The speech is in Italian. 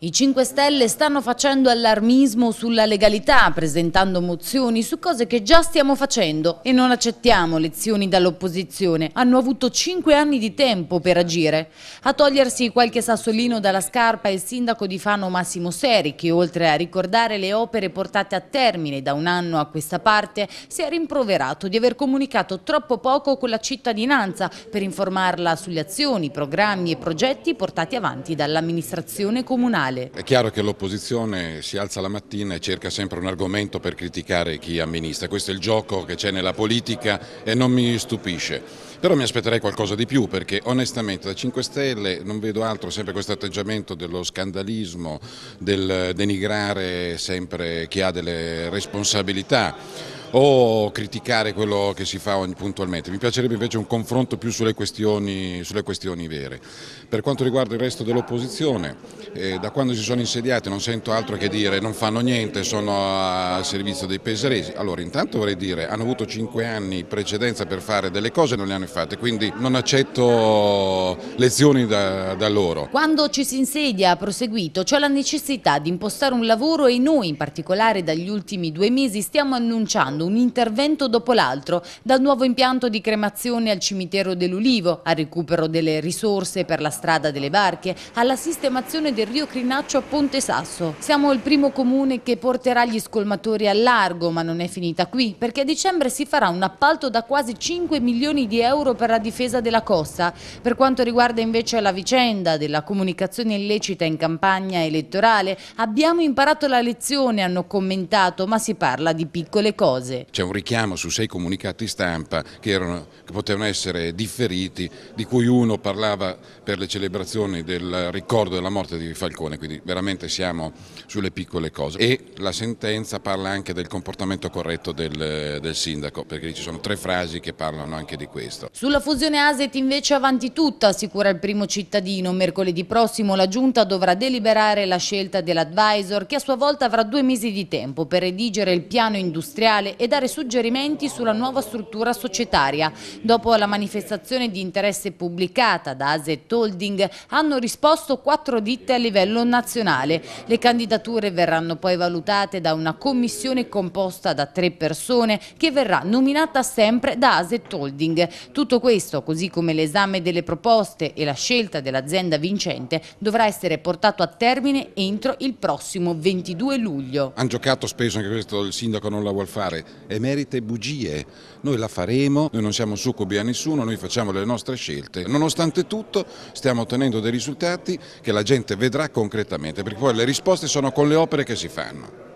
I 5 Stelle stanno facendo allarmismo sulla legalità, presentando mozioni su cose che già stiamo facendo e non accettiamo lezioni dall'opposizione. Hanno avuto 5 anni di tempo per agire. A togliersi qualche sassolino dalla scarpa è il sindaco di Fano Massimo Seri, che oltre a ricordare le opere portate a termine da un anno a questa parte, si è rimproverato di aver comunicato troppo poco con la cittadinanza per informarla sulle azioni, programmi e progetti portati avanti dall'amministrazione comunale male. È chiaro che l'opposizione si alza la mattina e cerca sempre un argomento per criticare chi amministra, questo è il gioco che c'è nella politica e non mi stupisce. Però mi aspetterei qualcosa di più perché onestamente da 5 Stelle non vedo altro, sempre questo atteggiamento dello scandalismo, del denigrare sempre chi ha delle responsabilità o criticare quello che si fa puntualmente. Mi piacerebbe invece un confronto più sulle questioni, sulle questioni vere. Per quanto riguarda il resto dell'opposizione, eh, da quando si sono insediati non sento altro che dire non fanno niente, sono al servizio dei peseresi. Allora intanto vorrei dire hanno avuto cinque anni precedenza per fare delle cose e non le hanno fatte, quindi non accetto lezioni da, da loro. Quando ci si insedia, ha proseguito, c'è la necessità di impostare un lavoro e noi in particolare dagli ultimi due mesi stiamo annunciando realizzando un intervento dopo l'altro, dal nuovo impianto di cremazione al cimitero dell'Ulivo, al recupero delle risorse per la strada delle barche, alla sistemazione del rio Crinaccio a Ponte Sasso. Siamo il primo comune che porterà gli scolmatori al largo, ma non è finita qui, perché a dicembre si farà un appalto da quasi 5 milioni di euro per la difesa della costa. Per quanto riguarda invece la vicenda della comunicazione illecita in campagna elettorale, abbiamo imparato la lezione, hanno commentato, ma si parla di piccole cose base. C'è un richiamo su sei comunicati stampa che, erano, che potevano essere differiti, di cui uno parlava per le celebrazioni del ricordo della morte di Falcone, quindi veramente siamo sulle piccole cose. E la sentenza parla anche del comportamento corretto del, del sindaco, perché ci sono tre frasi che parlano anche di questo. Sulla fusione ASET invece avanti tutta, assicura il primo cittadino. Mercoledì prossimo la Giunta dovrà deliberare la scelta dell'advisor che a sua volta avrà due mesi di tempo per redigere il piano industriale e dare suggerimenti sulla nuova struttura societaria. Dopo la manifestazione di interesse pubblicata da Azet Holding hanno risposto quattro ditte a livello nazionale. Le candidature verranno poi valutate da una commissione composta da tre persone che verrà nominata sempre da Azet Holding. Tutto questo, così come l'esame delle proposte e la scelta dell'azienda vincente, dovrà essere portato a termine entro il prossimo 22 luglio. Hanno giocato spesso, anche questo il sindaco non la vuol fare, e emerite bugie. Noi la faremo, noi non siamo succubi a nessuno, noi facciamo le nostre scelte. Nonostante tutto stiamo ottenendo dei risultati che la gente vedrà concretamente, perché poi le risposte sono con le opere che si fanno.